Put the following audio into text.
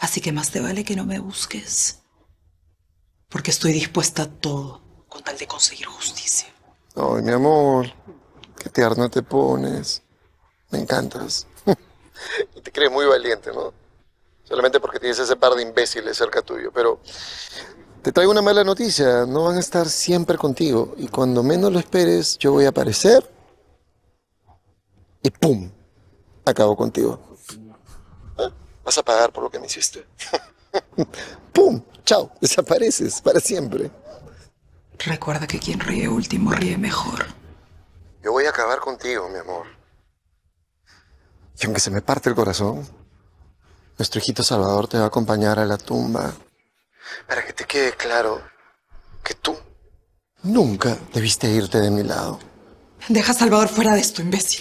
Así que más te vale que no me busques. Porque estoy dispuesta a todo con tal de conseguir justicia. Ay, mi amor, qué tierna te pones. Me encantas. y te crees muy valiente, ¿no? Solamente porque tienes ese par de imbéciles cerca tuyo. Pero te traigo una mala noticia. No van a estar siempre contigo. Y cuando menos lo esperes, yo voy a aparecer. Y ¡pum! Acabo contigo vas a pagar por lo que me hiciste. ¡Pum! ¡Chao! Desapareces para siempre. Recuerda que quien ríe último ríe mejor. Yo voy a acabar contigo, mi amor. Y aunque se me parte el corazón, nuestro hijito Salvador te va a acompañar a la tumba. Para que te quede claro que tú nunca debiste irte de mi lado. Deja a Salvador fuera de esto, imbécil.